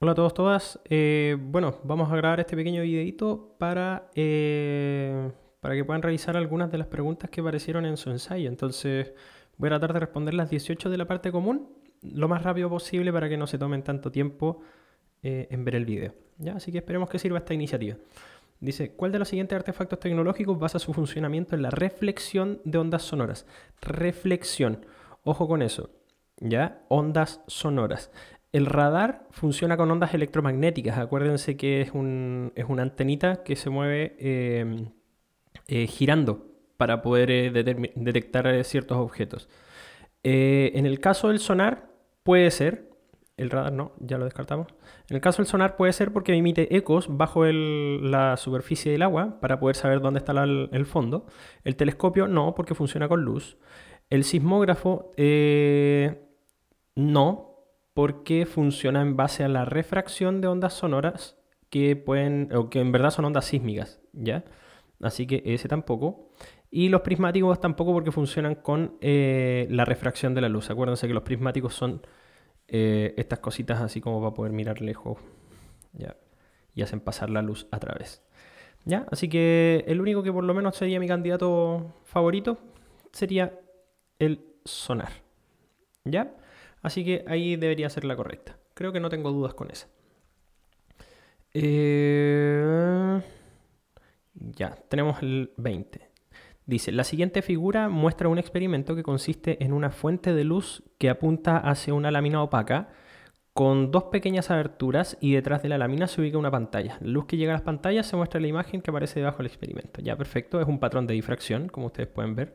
Hola a todos, todas. Eh, bueno, vamos a grabar este pequeño videito para, eh, para que puedan revisar algunas de las preguntas que aparecieron en su ensayo. Entonces, voy a tratar de responder las 18 de la parte común lo más rápido posible para que no se tomen tanto tiempo eh, en ver el video. ¿ya? Así que esperemos que sirva esta iniciativa. Dice, ¿cuál de los siguientes artefactos tecnológicos basa su funcionamiento en la reflexión de ondas sonoras? Reflexión. Ojo con eso. ¿Ya? Ondas sonoras. El radar funciona con ondas electromagnéticas. Acuérdense que es, un, es una antenita que se mueve em, eh, girando para poder eh, detectar eh, ciertos objetos. en el caso del sonar, puede ser. El radar no, ya lo descartamos. En el caso del sonar puede ser porque emite ecos bajo la superficie del agua para poder saber dónde está el fondo. El telescopio no, porque funciona con luz. El sismógrafo no, porque funciona en base a la refracción de ondas sonoras que pueden, o que en verdad son ondas sísmicas, ¿ya? Así que ese tampoco. Y los prismáticos tampoco porque funcionan con eh, la refracción de la luz. Acuérdense que los prismáticos son eh, estas cositas así como para poder mirar lejos, ¿ya? Y hacen pasar la luz a través. ¿Ya? Así que el único que por lo menos sería mi candidato favorito sería el sonar. ¿Ya? Así que ahí debería ser la correcta. Creo que no tengo dudas con esa. Eh, ya, tenemos el 20. Dice, la siguiente figura muestra un experimento que consiste en una fuente de luz que apunta hacia una lámina opaca con dos pequeñas aberturas y detrás de la lámina se ubica una pantalla. La luz que llega a las pantallas se muestra en la imagen que aparece debajo del experimento. Ya, perfecto, es un patrón de difracción, como ustedes pueden ver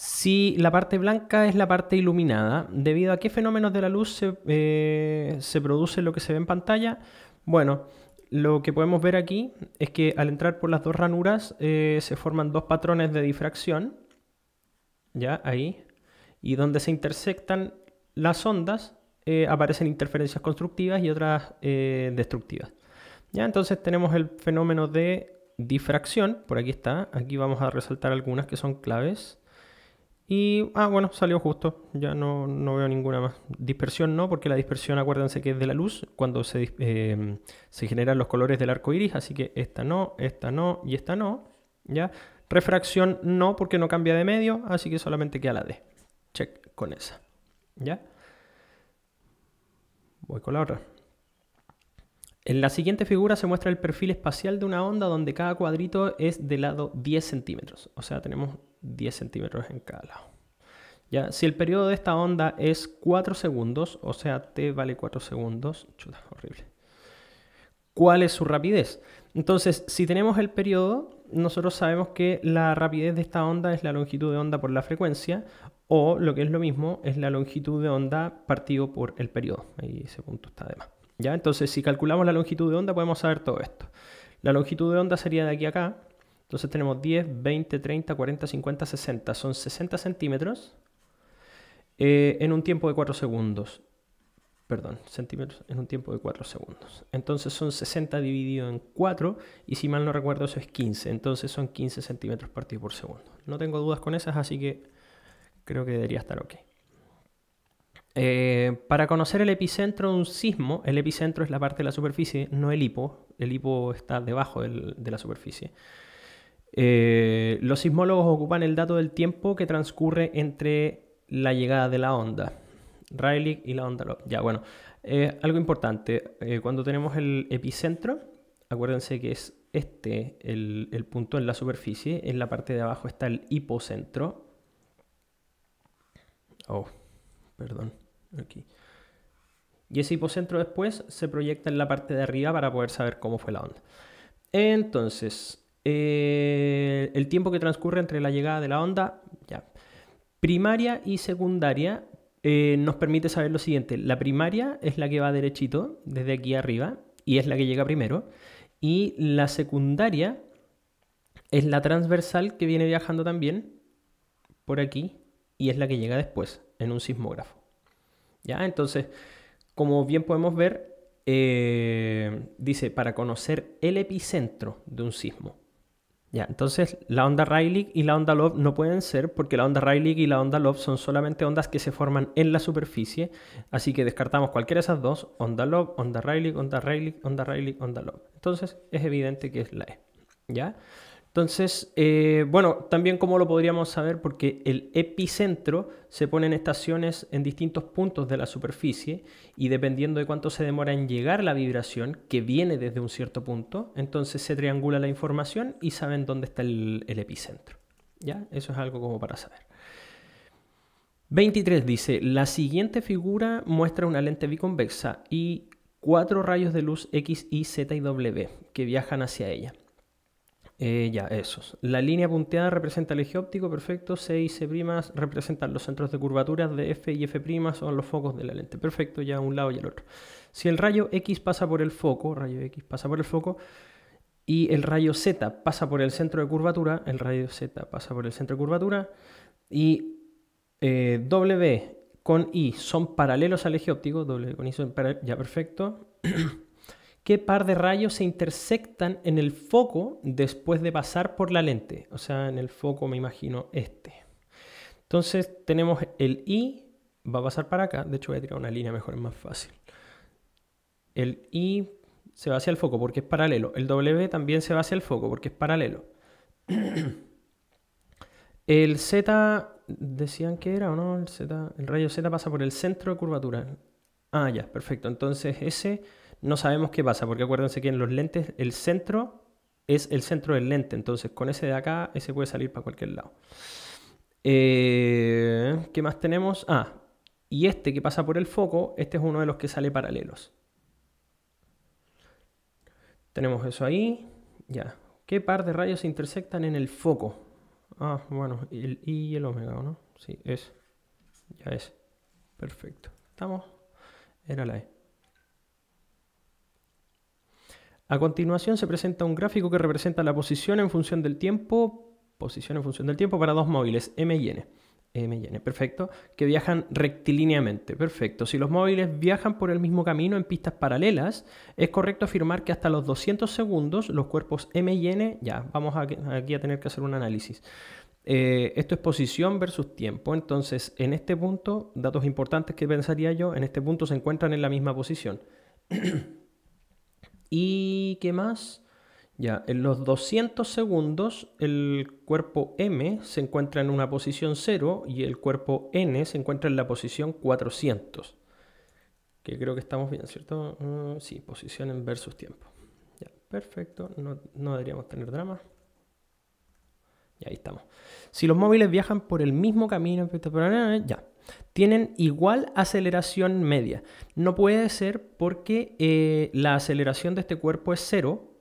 si la parte blanca es la parte iluminada, debido a qué fenómenos de la luz eh, se, produce lo que se ve en pantalla, bueno, lo que podemos ver aquí es que al entrar por las dos ranuras eh, se forman dos patrones de difracción, ya ahí, y donde se intersectan las ondas eh, aparecen interferencias constructivas y otras destructivas. Ya entonces tenemos el fenómeno de difracción, por aquí está, aquí vamos a resaltar algunas que son claves. Y, ah, bueno, salió justo. Ya no, veo ninguna más. Dispersión no, porque la dispersión, acuérdense que es de la luz cuando se, em, se generan los colores del arco iris. Así que esta no, esta no y esta no. ¿Ya? Refracción no, porque no cambia de medio. Así que solamente queda la D. Check con esa. ¿Ya? Voy con la otra. En la siguiente figura se muestra el perfil espacial de una onda donde cada cuadrito es de lado 10 centímetros. O sea, tenemos 10 centímetros en cada lado. Ya, si el periodo de esta onda es 4 segundos, o sea, t vale 4 segundos, chuta, horrible. ¿Cuál es su rapidez? Entonces, si tenemos el periodo, nosotros sabemos que la rapidez de esta onda es la longitud de onda por la frecuencia, o lo que es lo mismo, es la longitud de onda partido por el periodo. Ahí ese punto está de más. ¿Ya? Entonces, si calculamos la longitud de onda, podemos saber todo esto. La longitud de onda sería de aquí a acá, entonces tenemos 10, 20, 30, 40, 50, 60. Son 60 centímetros eh, en un tiempo de 4 segundos. Perdón, centímetros en un tiempo de 4 segundos. Entonces son 60 dividido en 4 y si mal no recuerdo eso es 15. Entonces son 15 centímetros partidos por segundo. No tengo dudas con esas, así que creo que debería estar ok. Eh, para conocer el epicentro de un sismo, el epicentro es la parte de la superficie, no el hipo. El hipo está debajo de la superficie. Eh, los sismólogos ocupan el dato del tiempo que transcurre entre la llegada de la onda. Rayleigh y la onda Ya, bueno. Eh, algo importante, eh, cuando tenemos el epicentro, acuérdense que es este el, el, punto en la superficie, en la parte de abajo está el hipocentro. Oh, perdón, aquí. Y ese hipocentro después se proyecta en la parte de arriba para poder saber cómo fue la onda. Entonces, eh, el tiempo que transcurre entre la llegada de la onda, Primaria y secundaria eh, nos permite saber lo siguiente. La primaria es la que va derechito desde aquí arriba y es la que llega primero. Y la secundaria es la transversal que viene viajando también por aquí y es la que llega después en un sismógrafo. ¿Ya? Entonces, como bien podemos ver, eh, dice, para conocer el epicentro de un sismo. Ya, entonces la onda Rayleigh y la onda Love no pueden ser porque la onda Rayleigh y la onda Love son solamente ondas que se forman en la superficie, así que descartamos cualquiera de esas dos, onda Love, onda Rayleigh, onda Rayleigh, onda Rayleigh, onda Love. Entonces es evidente que es la E. ¿Ya? Entonces, eh, bueno, también cómo lo podríamos saber, porque el epicentro se pone en estaciones en distintos puntos de la superficie y dependiendo de cuánto se demora en llegar la vibración, que viene desde un cierto punto, entonces se triangula la información y saben dónde está el, el epicentro. ¿Ya? Eso es algo como para saber. 23 dice, la siguiente figura muestra una lente biconvexa y cuatro rayos de luz X, Y, Z y W que viajan hacia ella. Eh, ya, esos. La línea punteada representa el eje óptico, perfecto. C y C' representan los centros de curvatura. de F y F' son los focos de la lente, perfecto, ya un lado y el otro. Si el rayo X pasa por el foco, rayo X pasa por el foco, y el rayo Z pasa por el centro de curvatura, el rayo Z pasa por el centro de curvatura, y eh, W con I son paralelos al eje óptico, W con I son paralelos, ya perfecto. qué par de rayos se intersectan en el foco después de pasar por la lente. O sea, en el foco me imagino este. Entonces tenemos el I, va a pasar para acá. De hecho voy a tirar una línea mejor, es más fácil. El I se va hacia el foco porque es paralelo. El W también se va hacia el foco porque es paralelo. el Z, decían que era o no, el, el rayo Z pasa por el centro de curvatura. Ah, ya, perfecto. Entonces ese no sabemos qué pasa, porque acuérdense que en los lentes el centro es el centro del lente, entonces con ese de acá, ese puede salir para cualquier lado. Eh, ¿Qué más tenemos? Ah, y este que pasa por el foco, este es uno de los que sale paralelos. Tenemos eso ahí, ya. ¿Qué par de rayos se intersectan en el foco? Ah, bueno, el I y el omega, ¿no? Sí, es. Ya es. Perfecto. ¿Estamos? Era la E. A continuación se presenta un gráfico que representa la posición en función del tiempo, posición en función del tiempo para dos móviles, M y N. M y N, perfecto, que viajan rectilíneamente, perfecto. Si los móviles viajan por el mismo camino en pistas paralelas, es correcto afirmar que hasta los 200 segundos los cuerpos M y N, ya, vamos aquí a tener que hacer un análisis. Eh, esto es posición versus tiempo. Entonces, en este punto, datos importantes que pensaría yo, en este punto se encuentran en la misma posición. ¿Y qué más? Ya, en los 200 segundos el cuerpo M se encuentra en una posición 0 y el cuerpo N se encuentra en la posición 400. Que creo que estamos bien, ¿cierto? Mm, sí, posición en versus tiempo. Ya, perfecto, no, deberíamos tener drama. Y ahí estamos. Si los móviles viajan por el mismo camino, ¿eh? ya tienen igual aceleración media. No puede ser porque eh, la aceleración de este cuerpo es cero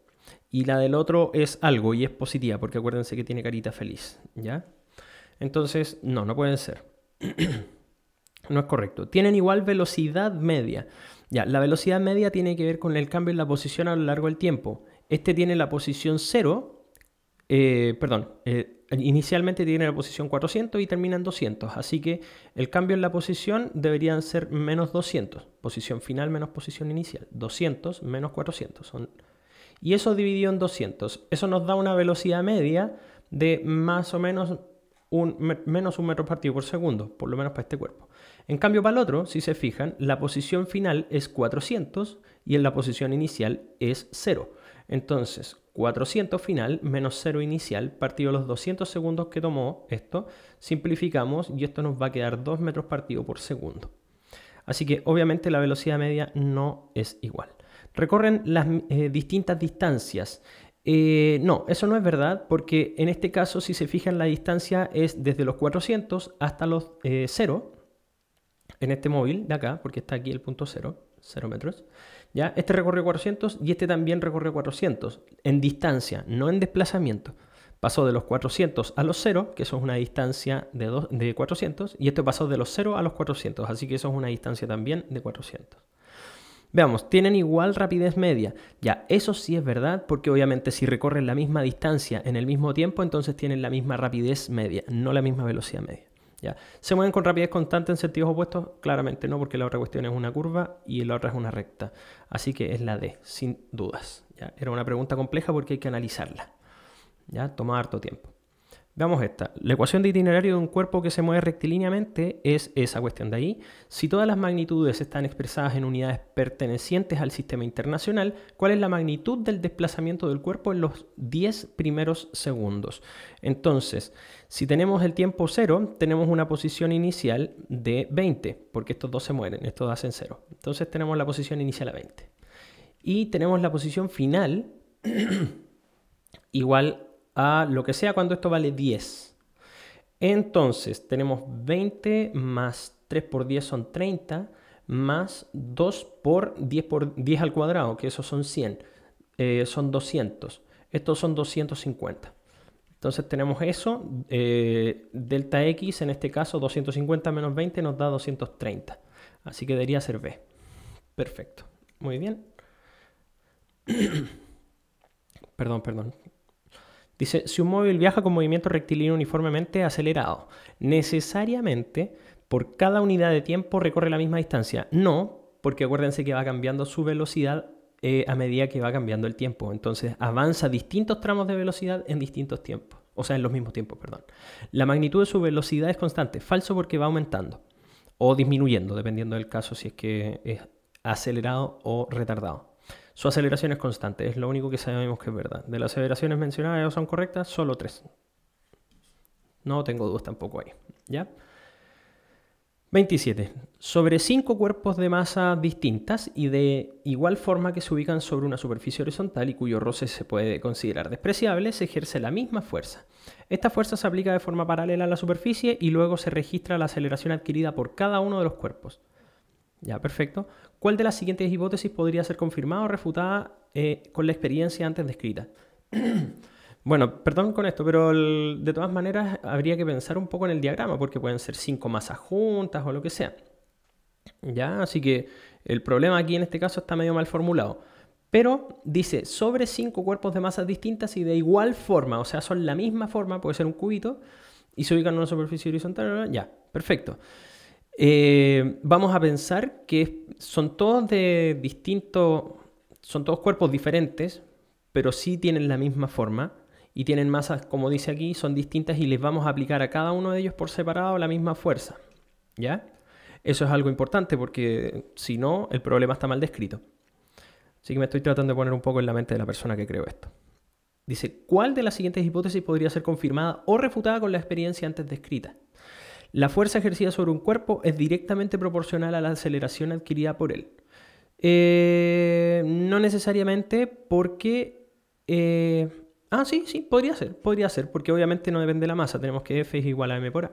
y la del otro es algo y es positiva, porque acuérdense que tiene carita feliz, ¿ya? Entonces, no, no pueden ser. no es correcto. Tienen igual velocidad media. Ya, la velocidad media tiene que ver con el cambio en la posición a lo largo del tiempo. Este tiene la posición cero, eh, perdón, eh, inicialmente tiene la posición 400 y termina en 200, así que el cambio en la posición deberían ser menos 200, posición final menos posición inicial, 200 menos 400. Son... Y eso dividido en 200, eso nos da una velocidad media de más o menos un, menos un metro partido por segundo, por lo menos para este cuerpo. En cambio, para el otro, si se fijan, la posición final es 400 y en la posición inicial es 0. Entonces, 400 final menos 0 inicial, partido los 200 segundos que tomó esto, simplificamos y esto nos va a quedar 2 metros partido por segundo. Así que obviamente la velocidad media no es igual. Recorren las eh, distintas distancias. Eh, no, eso no es verdad porque en este caso si se fijan la distancia es desde los 400 hasta los 0 eh, en este móvil de acá, porque está aquí el punto 0, 0 metros. ¿ya? Este recorrió 400 y este también recorrió 400 en distancia, no en desplazamiento. Pasó de los 400 a los 0, que eso es una distancia de, de 400, y este pasó de los 0 a los 400, así que eso es una distancia también de 400. Veamos, tienen igual rapidez media. Ya, eso sí es verdad, porque obviamente si recorren la misma distancia en el mismo tiempo, entonces tienen la misma rapidez media, no la misma velocidad media. ¿Se mueven con rapidez constante en sentidos opuestos? Claramente no, porque la otra cuestión es una curva y la otra es una recta. Así que es la D, sin dudas. ¿ya? Era una pregunta compleja porque hay que analizarla. ¿ya? Toma harto tiempo. Veamos esta. La ecuación de itinerario de un cuerpo que se mueve rectilíneamente es esa cuestión de ahí. Si todas las magnitudes están expresadas en unidades pertenecientes al sistema internacional, ¿cuál es la magnitud del desplazamiento del cuerpo en los 10 primeros segundos? Entonces, si tenemos el tiempo 0, tenemos una posición inicial de 20, porque estos dos se mueren, estos hacen 0. Entonces tenemos la posición inicial a 20. Y tenemos la posición final igual a a lo que sea cuando esto vale 10. Entonces tenemos 20 más 3 por 10 son 30 más 2 por 10 10 al cuadrado, que esos son 100, eh, son 200. Estos son 250. Entonces tenemos eso, eh, delta x en este caso 250 menos 20 nos da 230. Así que debería ser b. Perfecto. Muy bien. perdón, perdón. Dice, si un móvil viaja con movimiento rectilíneo uniformemente acelerado, necesariamente por cada unidad de tiempo recorre la misma distancia. No, porque acuérdense que va cambiando su velocidad eh, a medida que va cambiando el tiempo. Entonces avanza distintos tramos de velocidad en distintos tiempos. O sea, en los mismos tiempos, perdón. La magnitud de su velocidad es constante. Falso porque va aumentando o disminuyendo, dependiendo del caso, si es que es acelerado o retardado. Su aceleración es constante, es lo único que sabemos que es verdad. De las aceleraciones mencionadas son correctas, solo tres. No tengo dudas tampoco ahí. ¿Ya? 27. Sobre cinco cuerpos de masa distintas y de igual forma que se ubican sobre una superficie horizontal y cuyo roce se puede considerar despreciable, se ejerce la misma fuerza. Esta fuerza se aplica de forma paralela a la superficie y luego se registra la aceleración adquirida por cada uno de los cuerpos. Ya, perfecto. ¿Cuál de las siguientes hipótesis podría ser confirmada o refutada eh, con la experiencia antes descrita? bueno, perdón con esto, pero de todas maneras habría que pensar un poco en el diagrama, porque pueden ser cinco masas juntas o lo que sea. Ya, así que el problema aquí en este caso está medio mal formulado. Pero dice sobre cinco cuerpos de masas distintas y de igual forma, o sea, son la misma forma, puede ser un cubito, y se ubican en una superficie horizontal, ya, perfecto. Eh, vamos a pensar que son todos de distintos, son todos cuerpos diferentes, pero sí tienen la misma forma y tienen masas, como dice aquí, son distintas y les vamos a aplicar a cada uno de ellos por separado la misma fuerza. ¿Ya? Eso es algo importante porque si no, el problema está mal descrito. Así que me estoy tratando de poner un poco en la mente de la persona que creo esto. Dice, ¿cuál de las siguientes hipótesis podría ser confirmada o refutada con la experiencia antes descrita? La fuerza ejercida sobre un cuerpo es directamente proporcional a la aceleración adquirida por él. Eh, no necesariamente porque... Eh, ah, sí, sí, podría ser, podría ser, porque obviamente no depende de la masa, tenemos que F es igual a M por A.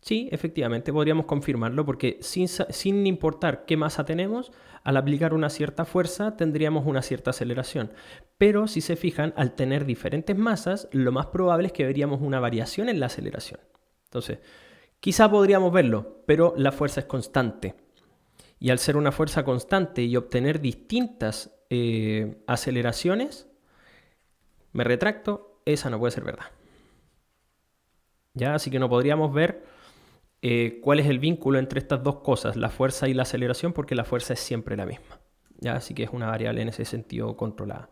Sí, efectivamente, podríamos confirmarlo porque sin, importar qué masa tenemos, al aplicar una cierta fuerza tendríamos una cierta aceleración. Pero si se fijan, al tener diferentes masas, lo más probable es que veríamos una variación en la aceleración. Entonces, quizá podríamos verlo, pero la fuerza es constante. Y al ser una fuerza constante y obtener distintas eh, aceleraciones, me retracto, esa no puede ser verdad. ¿Ya? Así que no podríamos ver eh, cuál es el vínculo entre estas dos cosas, la fuerza y la aceleración, porque la fuerza es siempre la misma. ¿ya? Así que es una variable en ese sentido controlada.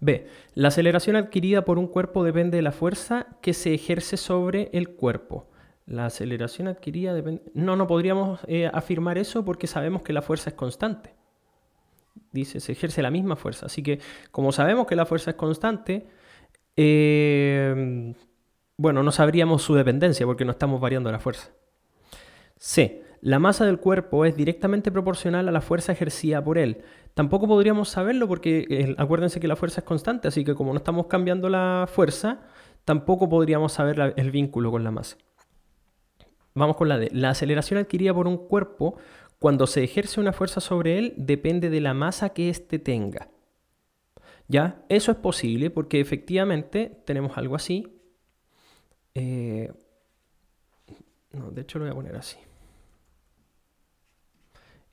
B. La aceleración adquirida por un cuerpo depende de la fuerza que se ejerce sobre el cuerpo. La aceleración adquirida depende... No, no podríamos eh, afirmar eso porque sabemos que la fuerza es constante. Dice, se ejerce la misma fuerza. Así que como sabemos que la fuerza es constante, eh, bueno, no sabríamos su dependencia porque no estamos variando la fuerza. C. La masa del cuerpo es directamente proporcional a la fuerza ejercida por él. Tampoco podríamos saberlo porque eh, acuérdense que la fuerza es constante, así que como no estamos cambiando la fuerza, tampoco podríamos saber el vínculo con la masa. Vamos con la D. La aceleración adquirida por un cuerpo cuando se ejerce una fuerza sobre él depende de la masa que éste tenga. ¿Ya? Eso es posible porque efectivamente tenemos algo así, eh, no, de hecho lo voy a poner así.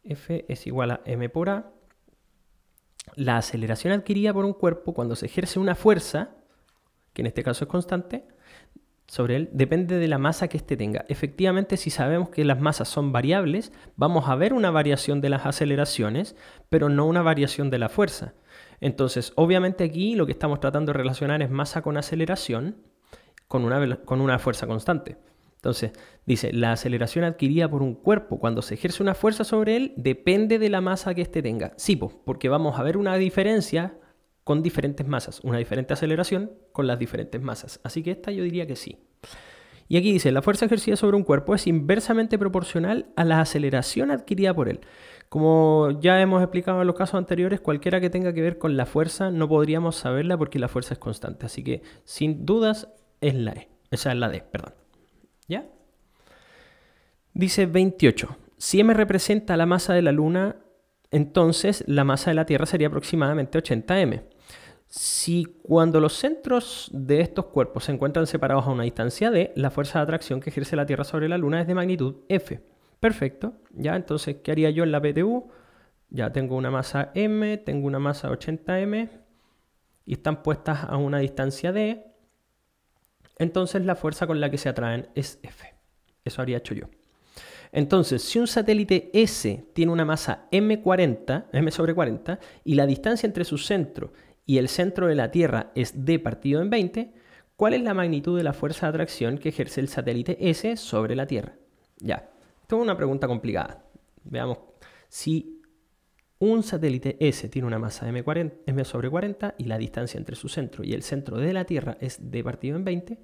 F es igual a M por A. La aceleración adquirida por un cuerpo cuando se ejerce una fuerza, que en este caso es constante, sobre él depende de la masa que éste tenga. Efectivamente, si sabemos que las masas son variables, vamos a ver una variación de las aceleraciones, pero no una variación de la fuerza. Entonces, obviamente aquí lo que estamos tratando de relacionar es masa con aceleración, con una, con una fuerza constante. Entonces, dice, la aceleración adquirida por un cuerpo cuando se ejerce una fuerza sobre él depende de la masa que éste tenga. Sí, porque vamos a ver una diferencia con diferentes masas, una diferente aceleración con las diferentes masas. Así que esta yo diría que sí. Y aquí dice, la fuerza ejercida sobre un cuerpo es inversamente proporcional a la aceleración adquirida por él. Como ya hemos explicado en los casos anteriores, cualquiera que tenga que ver con la fuerza no podríamos saberla porque la fuerza es constante. Así que, sin dudas, es la E. Esa es la D, perdón. ¿Ya? Dice 28. Si M representa la masa de la Luna, entonces la masa de la Tierra sería aproximadamente 80M. Si cuando los centros de estos cuerpos se encuentran separados a una distancia d, la fuerza de atracción que ejerce la Tierra sobre la Luna es de magnitud F. Perfecto. Ya, entonces, ¿qué haría yo en la PTU? Ya tengo una masa M, tengo una masa 80M y están puestas a una distancia D. Entonces la fuerza con la que se atraen es F. Eso habría hecho yo. Entonces, si un satélite S tiene una masa M40, M sobre 40, y la distancia entre su centro y el centro de la Tierra es D partido en 20, ¿cuál es la magnitud de la fuerza de atracción que ejerce el satélite S sobre la Tierra? Ya, esto es una pregunta complicada. Veamos, si un satélite S tiene una masa M, 40, M sobre 40 y la distancia entre su centro y el centro de la Tierra es D partido en 20,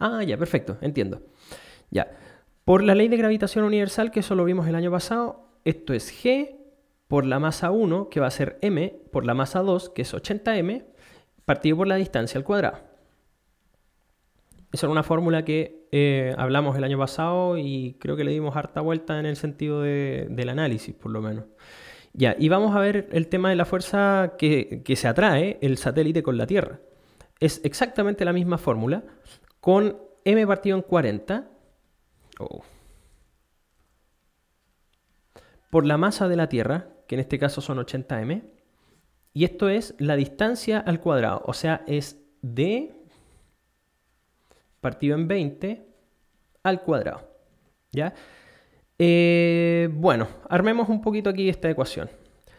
Ah, ya, perfecto, entiendo. Ya. Por la ley de gravitación universal, que eso lo vimos el año pasado, esto es G por la masa 1, que va a ser m, por la masa 2, que es 80m, partido por la distancia al cuadrado. Esa era una fórmula que eh, hablamos el año pasado y creo que le dimos harta vuelta en el sentido del análisis, por lo menos. Ya, y vamos a ver el tema de la fuerza que, que se atrae el satélite con la Tierra. Es exactamente la misma fórmula, con m partido en 40 por la masa de la Tierra, que en este caso son 80m, y esto es la distancia al cuadrado, o sea, es d partido en 20 al cuadrado. ¿Ya? Eh, bueno, armemos un poquito aquí esta ecuación.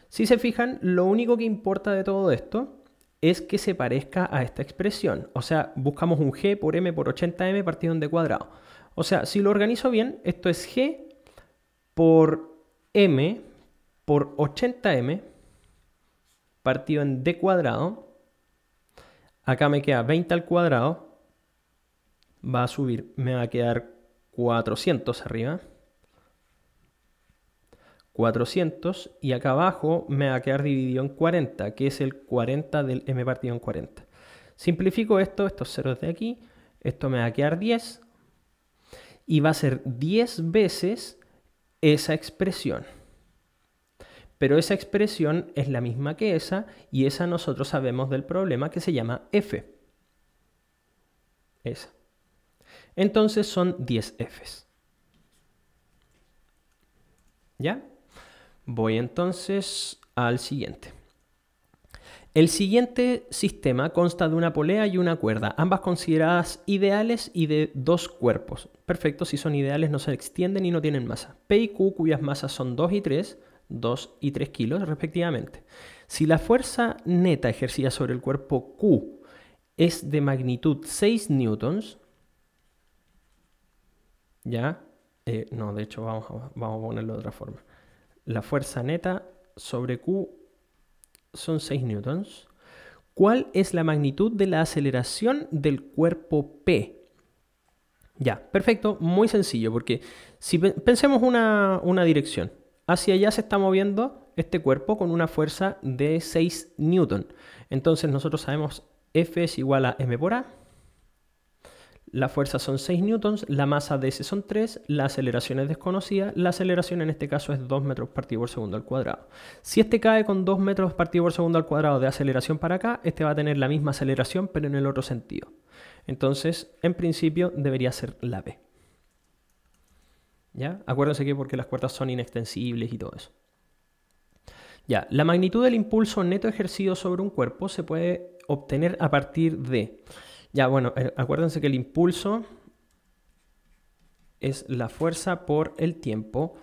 Si se fijan, lo único que importa de todo esto es que se parezca a esta expresión. O sea, buscamos un g por m por 80m partido en d cuadrado. O sea, si lo organizo bien, esto es g por m por 80m partido en d cuadrado. Acá me queda 20 al cuadrado. Va a subir, me va a quedar 400 arriba. 400 y acá abajo me va a quedar dividido en 40, que es el 40 del m partido en 40. Simplifico esto, estos ceros de aquí, esto me va a quedar 10 y va a ser 10 veces esa expresión. Pero esa expresión es la misma que esa y esa nosotros sabemos del problema que se llama f. Esa. Entonces son 10 f's. ¿Ya? Voy entonces al siguiente. El siguiente sistema consta de una polea y una cuerda, ambas consideradas ideales y de dos cuerpos. Perfecto, si son ideales no se extienden y no tienen masa. P y Q cuyas masas son 2 y 3, 2 y 3 kilos respectivamente. Si la fuerza neta ejercida sobre el cuerpo Q es de magnitud 6 newtons, ya, eh, no, de hecho vamos a ponerlo de otra forma la fuerza neta sobre Q son 6 newtons. ¿Cuál es la magnitud de la aceleración del cuerpo P? Ya, perfecto, muy sencillo, porque si pensemos una, una dirección, hacia allá se está moviendo este cuerpo con una fuerza de 6 newton. Entonces nosotros sabemos F es igual a M por A, la fuerza son 6 newtons, la masa de S son 3, la aceleración es desconocida, la aceleración en este caso es 2 metros partido por segundo al cuadrado. Si este cae con 2 metros partido por segundo al cuadrado de aceleración para acá, este va a tener la misma aceleración pero en el otro sentido. Entonces, en principio debería ser la B. ¿Ya? Acuérdense que porque las cuerdas son inextensibles y todo eso. Ya, la magnitud del impulso neto ejercido sobre un cuerpo se puede obtener a partir de ya, bueno, eh, acuérdense que el impulso es la fuerza por el tiempo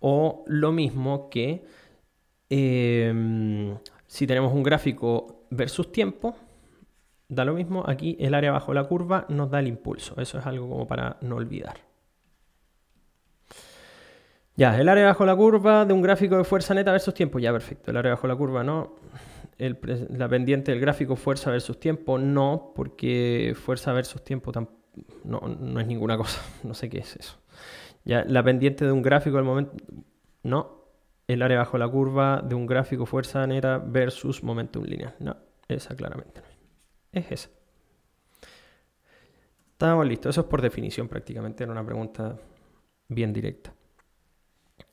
o lo mismo que em, si tenemos un gráfico versus tiempo, da lo mismo, aquí el área bajo la curva nos da el impulso, eso es algo como para no olvidar. Ya, el área bajo la curva de un gráfico de fuerza neta versus tiempo, ya perfecto, el área bajo la curva no, la pendiente del gráfico fuerza versus tiempo, no, porque fuerza versus tiempo no, es ninguna cosa, no sé qué es eso. Ya, la pendiente de un gráfico al momento, no, el área bajo la curva de un gráfico fuerza neta versus momentum lineal, no, esa claramente no es, es esa. Estamos listos, eso es por definición prácticamente, era una pregunta bien directa.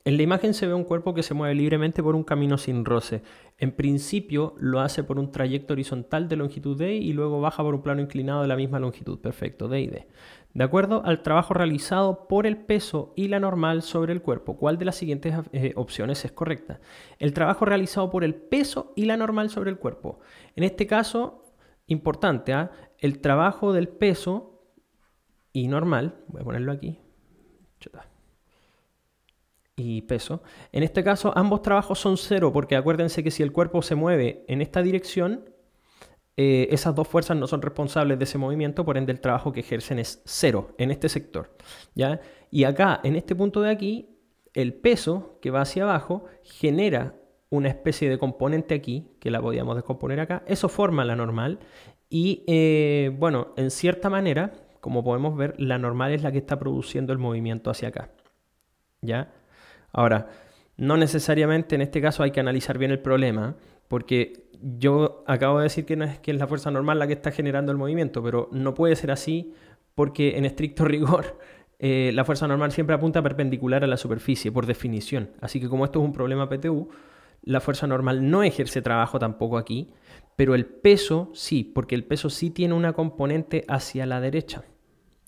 En la imagen se ve un cuerpo que se mueve libremente por un camino sin roce. En principio lo hace por un trayecto horizontal de longitud D y luego baja por un plano inclinado de la misma longitud. Perfecto, D y D. De acuerdo al trabajo realizado por el peso y la normal sobre el cuerpo, ¿cuál de las siguientes eh, opciones es correcta? El trabajo realizado por el peso y la normal sobre el cuerpo. En este caso, importante, ¿ah? el trabajo del peso y normal, voy a ponerlo aquí y peso. En este caso, ambos trabajos son cero, porque acuérdense que si el cuerpo se mueve en esta dirección, eh, esas dos fuerzas no son responsables de ese movimiento, por ende el trabajo que ejercen es cero en este sector. ¿ya? Y acá, en este punto de aquí, el peso que va hacia abajo genera una especie de componente aquí, que la podíamos descomponer acá, eso forma la normal. Y eh, bueno, en cierta manera, como podemos ver, la normal es la que está produciendo el movimiento hacia acá. ¿Ya? Ahora, no necesariamente en este caso hay que analizar bien el problema, porque yo acabo de decir que, no es, que es la fuerza normal la que está generando el movimiento, pero no puede ser así porque en estricto rigor eh, la fuerza normal siempre apunta perpendicular a la superficie, por definición. Así que como esto es un problema PTU, la fuerza normal no ejerce trabajo tampoco aquí, pero el peso sí, porque el peso sí tiene una componente hacia la derecha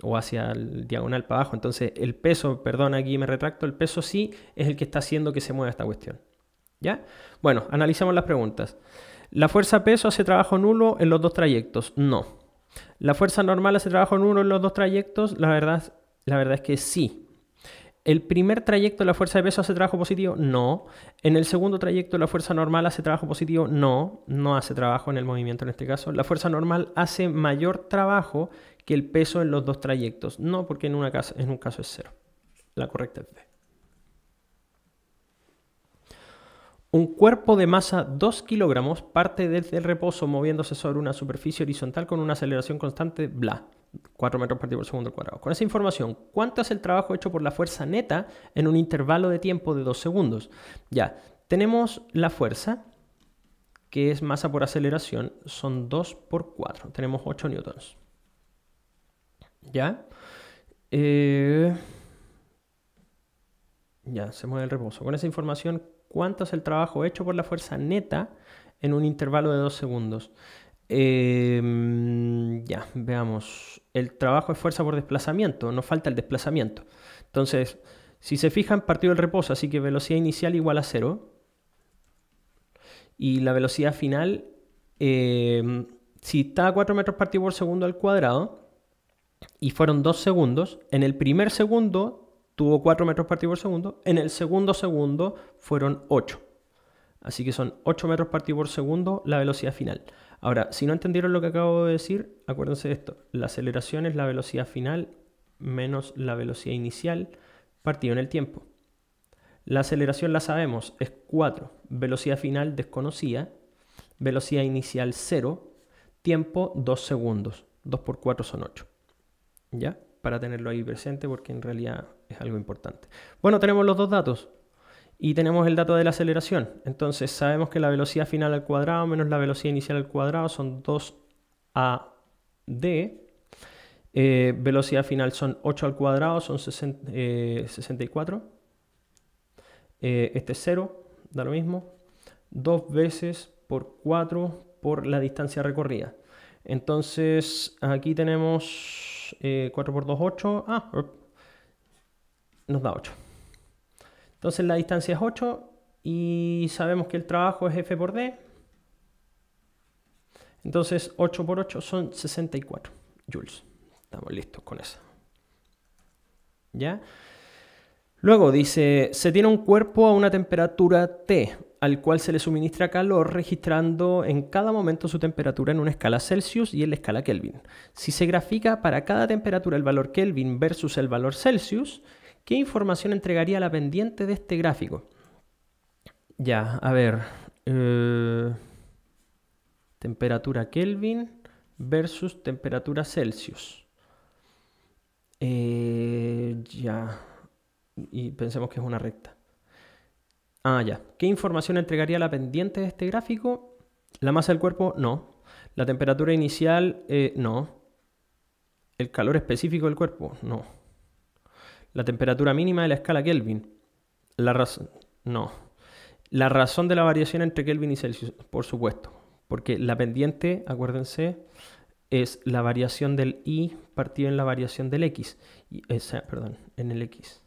o hacia el diagonal para abajo. Entonces el peso, perdón, aquí me retracto, el peso sí es el que está haciendo que se mueva esta cuestión. ¿Ya? Bueno, analizamos las preguntas. ¿La fuerza peso hace trabajo nulo en los dos trayectos? No. ¿La fuerza normal hace trabajo nulo en los dos trayectos? La verdad, la verdad es que sí. ¿El primer trayecto la fuerza de peso hace trabajo positivo? No. ¿En el segundo trayecto la fuerza normal hace trabajo positivo? No. No hace trabajo en el movimiento en este caso. La fuerza normal hace mayor trabajo que el peso en los dos trayectos. No, porque en, una en un caso es cero. La correcta es B. Un cuerpo de masa 2 kilogramos parte desde el reposo moviéndose sobre una superficie horizontal con una aceleración constante, bla. 4 metros partido por segundo cuadrado. Con esa información, ¿cuánto es el trabajo hecho por la fuerza neta en un intervalo de tiempo de 2 segundos? Ya, tenemos la fuerza, que es masa por aceleración, son 2 por 4. Tenemos 8 newtons. ¿Ya? Eh, ya, se mueve el reposo. Con esa información, ¿cuánto es el trabajo hecho por la fuerza neta en un intervalo de 2 segundos? Eh, ya, veamos el trabajo es fuerza por desplazamiento, no falta el desplazamiento. Entonces, si se fijan, partido el reposo, así que velocidad inicial igual a cero. Y la velocidad final, em, si está a 4 metros partido por segundo al cuadrado, y fueron 2 segundos, en el primer segundo tuvo 4 metros partido por segundo, en el segundo segundo fueron 8. Así que son 8 metros partido por segundo la velocidad final. Ahora, si no entendieron lo que acabo de decir, acuérdense de esto. La aceleración es la velocidad final menos la velocidad inicial partido en el tiempo. La aceleración la sabemos, es 4, velocidad final desconocida, velocidad inicial 0, tiempo 2 segundos, 2 por 4 son 8. ¿Ya? Para tenerlo ahí presente porque en realidad es algo importante. Bueno, tenemos los dos datos y tenemos el dato de la aceleración. Entonces sabemos que la velocidad final al cuadrado menos la velocidad inicial al cuadrado son 2AD. Eh, velocidad final son 8 al cuadrado, son 64. Eh, eh, este es 0, da lo mismo. 2 veces por 4 por la distancia recorrida. Entonces aquí tenemos 4 eh, por 2, 8. Ah, nos da 8. Entonces la distancia es 8 y sabemos que el trabajo es F por D. Entonces 8 por 8 son 64 joules. Estamos listos con eso. ¿Ya? Luego dice, se tiene un cuerpo a una temperatura T, al cual se le suministra calor registrando en cada momento su temperatura en una escala Celsius y en la escala Kelvin. Si se grafica para cada temperatura el valor Kelvin versus el valor Celsius, ¿Qué información entregaría la pendiente de este gráfico? Ya, a ver. Eh, temperatura Kelvin versus temperatura Celsius. Eh, ya. Y pensemos que es una recta. Ah, ya. ¿Qué información entregaría la pendiente de este gráfico? La masa del cuerpo, no. La temperatura inicial, eh, no. El calor específico del cuerpo, no la temperatura mínima de la escala Kelvin. La razón. No. La razón de la variación entre Kelvin y Celsius, por supuesto. Porque la pendiente, acuérdense, es la variación del I partido en la variación del X. Y, esa, eh, perdón, en el X.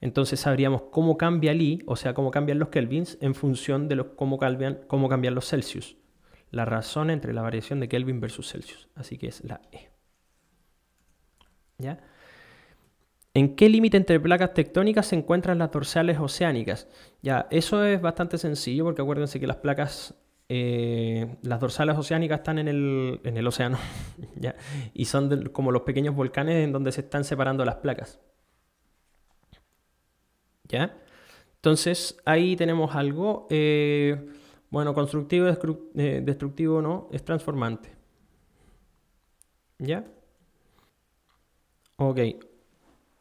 Entonces sabríamos cómo cambia el I, o sea, cómo cambian los Kelvins, en función de los, cómo, cambian, cómo cambian los Celsius. La razón entre la variación de Kelvin versus Celsius. Así que es la E. ¿Ya? ¿En qué límite entre placas tectónicas se encuentran las dorsales oceánicas? Ya, eso es bastante sencillo porque acuérdense que las placas, eh, las dorsales oceánicas están en el, en el océano y son como los pequeños volcanes en donde se están separando las placas. ¿Ya? Entonces ahí tenemos algo, eh, bueno, constructivo, eh, destructivo no, es transformante. ¿Ya? Ok,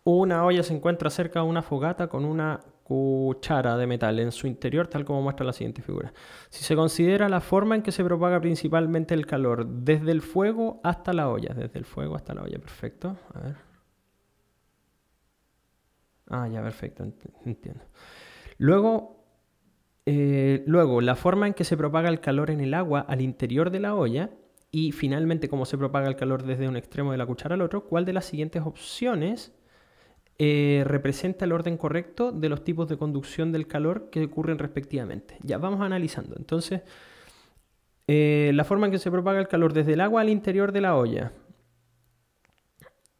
una olla se encuentra cerca de una fogata con una cuchara de metal en su interior, tal como muestra la siguiente figura. Si se considera la forma en que se propaga principalmente el calor, desde el fuego hasta la olla, desde el fuego hasta la olla, perfecto. A ver. Ah, ya, perfecto, entiendo. Luego, eh, luego, la forma en que se propaga el calor en el agua al interior de la olla y finalmente cómo se propaga el calor desde un extremo de la cuchara al otro, ¿cuál de las siguientes opciones eh, representa el orden correcto de los tipos de conducción del calor que ocurren respectivamente. Ya vamos analizando. Entonces, eh, la forma en que se propaga el calor desde el agua al interior de la olla.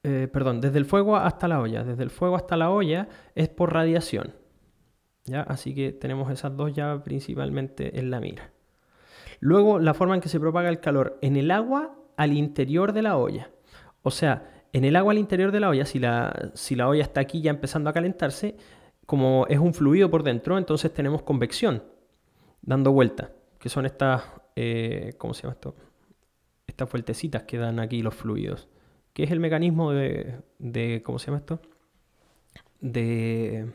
Eh, perdón, desde el fuego hasta la olla. Desde el fuego hasta la olla es por radiación. ¿ya? Así que tenemos esas dos ya principalmente en la mira. Luego, la forma en que se propaga el calor en el agua al interior de la olla. O sea, en el agua al interior de la olla, si la, olla está aquí ya empezando a calentarse, como es un fluido por dentro, entonces tenemos convección dando vuelta, que son estas, eh, se llama esto? Estas vueltecitas que dan aquí los fluidos, que es el mecanismo de, ¿cómo se llama esto? De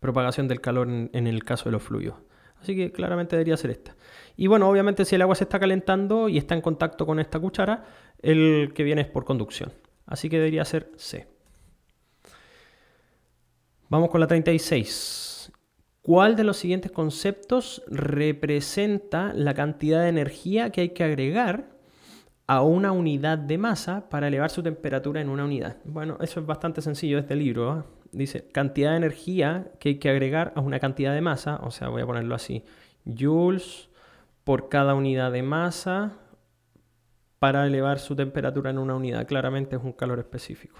propagación del calor en el caso de los fluidos. Así que claramente debería ser esta. Y bueno, obviamente si el agua se está calentando y está en contacto con esta cuchara, el que viene es por conducción. Así que debería ser C. Vamos con la 36. ¿Cuál de los siguientes conceptos representa la cantidad de energía que hay que agregar a una unidad de masa para elevar su temperatura en una unidad? Bueno, eso es bastante sencillo este libro. ¿ah? Dice cantidad de energía que hay que agregar a una cantidad de masa, o sea, voy a ponerlo así, joules por cada unidad de masa para elevar su temperatura en una unidad. Claramente es un calor específico.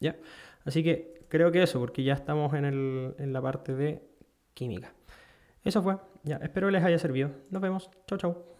¿Ya? Así que creo que eso, porque ya estamos en, la parte de química. Eso fue. Ya, espero les haya servido. Nos vemos. Chau, chau.